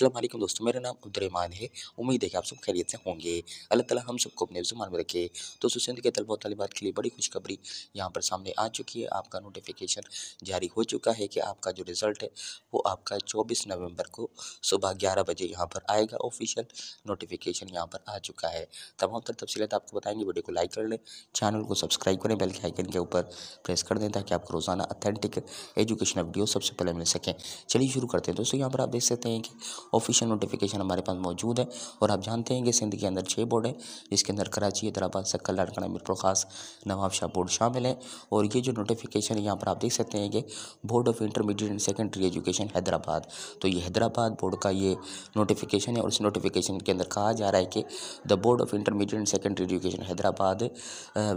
असलम दोस्तों मेरा नाम अब्दुलरहमान है उम्मीद है कि आप सब खैरियत से होंगे अल्लाह ताला हम सबको अपने जुम्मन में रखे दोस्तों सिंध के तलबा तलबात के लिए बड़ी खुशखबरी यहाँ पर सामने आ चुकी है आपका नोटिफिकेशन जारी हो चुका है कि आपका जो रिज़ल्ट है वो आपका चौबीस नवम्बर को सुबह ग्यारह बजे यहाँ पर आएगा ऑफिशियल नोटिफिकेशन यहाँ पर आ चुका है तमाम तर तफसीत आपको बताएंगे वीडियो को लाइक कर लें चैनल को सब्सक्राइब करें बेल के आइकन के ऊपर प्रेस कर दें ताकि आपको रोज़ाना अथेंटिक एजुकेशन वीडियो सबसे पहले मिल सकें चलिए शुरू करते हैं दोस्तों यहाँ पर आप देख सकते हैं कि ऑफिशियल नोटिफिकेशन हमारे पास मौजूद है और आप जानते हैं कि सिंध के अंदर छः बोर्ड है जिसके अंदर कराची हैदराबाद सक्कर लाड़काना मीरपुर खास नवाबशाह बोर्ड शामिल है और ये जो नोटिफिकेशन यहाँ पर आप देख सकते हैं कि board of intermediate and secondary education Hyderabad तो ये हैदराबाद बोर्ड का ये नोटिफिकेशन है और इस नोटिफिकेशन के अंदर कहा जा रहा है कि the board of intermediate and secondary education Hyderabad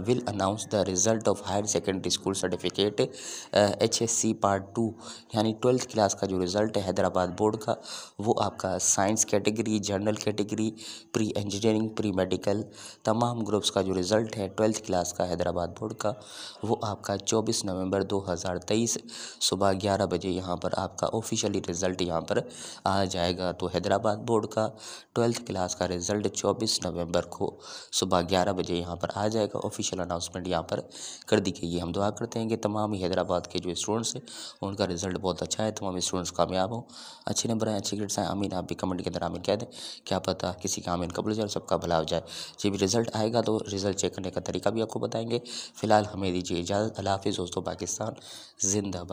will announce the result of higher secondary school certificate H S C part two यानी ट्वेल्थ क्लास का जो रिज़ल्ट है हैदराबाद बोर्ड का वो आपका science category general category pre engineering pre medical तमाम groups का जो रिज़ल्ट है ट्वेल्थ क्लास का हैदराबाद बोर्ड का वो आपका 24 नवंबर 2023 सुबह 11 बजे यहाँ पर आपका ऑफिशियली रिज़ल्ट यहाँ पर आ जाएगा तो हैदराबाद बोर्ड का ट्वेल्थ क्लास का रिज़ल्ट चौबीस नवम्बर को सुबह ग्यारह बजे यहाँ पर आ जाएगा ऑफिशियल अनाउंसमेंट यहाँ पर कर दी गई हम दुआ करते हैं कि तमाम ही हैदराबाद के जो स्टूडेंट्स हैं उनका रिज़ल्ट बहुत अच्छा है तमाम स्टूडेंट्स कामयाब हों अच्छे नंबर आए अच्छे ग्रेड्स आएँ आमीन आप भी कमेंट के अंदर आमीन कह दें क्या पता किसी का आमीन कबूल हो जाए सबका भला हो जाए जब रिज़ल्ट आएगा तो रिज़ल्ट चेक करने का तरीका भी आपको बताएंगे फ़िलहाल हमें दीजिए इजाज़त अला हाफिज़ दोस्तों पाकिस्तान जिंदाबाद